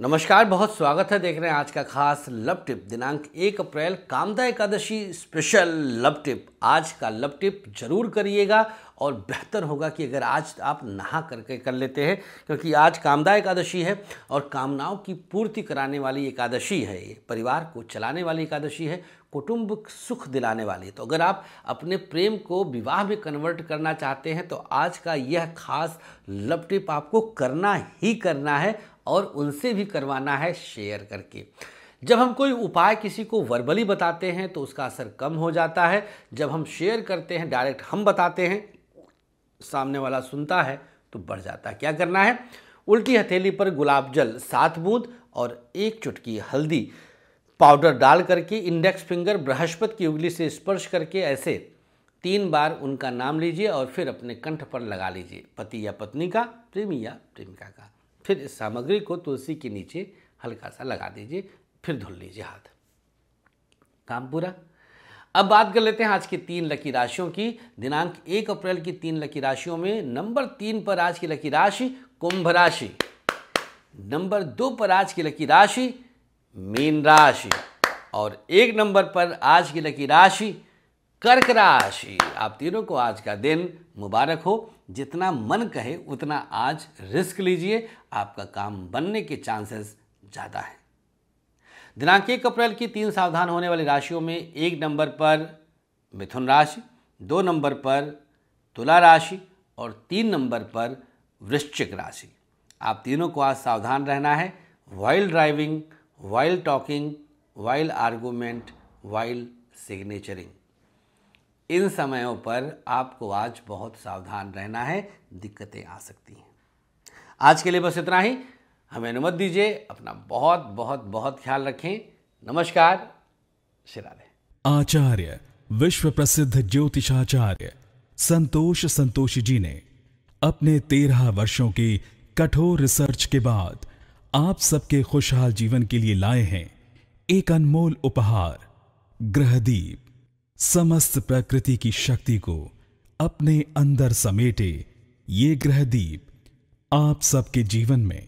नमस्कार बहुत स्वागत है देख रहे हैं आज का खास लव टिप दिनांक एक अप्रैल Kamada Ekadashi special love tip आज का लव टिप जरूर करिएगा और बेहतर होगा कि अगर आज आप नहा करके कर लेते हैं क्योंकि आज कामदा एकादशी है और कामनाओं की पूर्ति कराने वाली एकादशी है ये परिवार को चलाने वाली एकादशी है कुटुंब सुख दिलाने वाली तो अगर आप अपने प्रेम को विवाह में कन्वर्ट करना चाहते हैं तो आज का यह खास लव टिप आपको करना ही करना है और उनसे भी करवाना है शेयर करके जब हम कोई उपाय किसी को वर्बली बताते हैं तो उसका असर कम हो जाता है जब हम शेयर करते हैं डायरेक्ट हम बताते हैं सामने वाला सुनता है तो बढ़ जाता है क्या करना है उल्टी हथेली पर गुलाब जल सात बूंद और एक चुटकी हल्दी पाउडर डाल करके इंडेक्स फिंगर बृहस्पति की उंगली से स्पर्श करके ऐसे तीन बार उनका नाम लीजिए और फिर अपने कंठ पर लगा लीजिए पति या पत्नी का प्रेमी या प्रेमिका का फिर इस सामग्री को तुलसी के नीचे हल्का सा लगा दीजिए फिर धुल लीजिए हाथ काम पूरा अब बात कर लेते हैं आज की तीन लकी राशियों की दिनांक एक अप्रैल की तीन लकी राशियों में नंबर तीन पर आज की लकी राशि कुंभ राशि नंबर दो पर आज की लकी राशि मीन राशि और एक नंबर पर आज की लकी राशि कर्क राशि आप तीनों को आज का दिन मुबारक हो जितना मन कहे उतना आज रिस्क लीजिए आपका काम बनने के चांसेस ज़्यादा है दिनांक एक अप्रैल की तीन सावधान होने वाली राशियों में एक नंबर पर मिथुन राशि दो नंबर पर तुला राशि और तीन नंबर पर वृश्चिक राशि आप तीनों को आज सावधान रहना है wild driving wild talking wild argument wild signaturing इन समयों पर आपको आज बहुत सावधान रहना है दिक्कतें आ सकती हैं आज के लिए बस इतना ही हमें अनुमति दीजिए अपना बहुत बहुत बहुत ख्याल रखें नमस्कार शिराले आचार्य विश्व प्रसिद्ध ज्योतिषाचार्य संतोष संतोषी जी ने अपने तेरह वर्षों की कठोर रिसर्च के बाद आप सबके खुशहाल जीवन के लिए लाए हैं एक अनमोल उपहार ग्रहदीप समस्त प्रकृति की शक्ति को अपने अंदर समेटे ये ग्रहदीप आप सबके जीवन में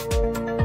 Música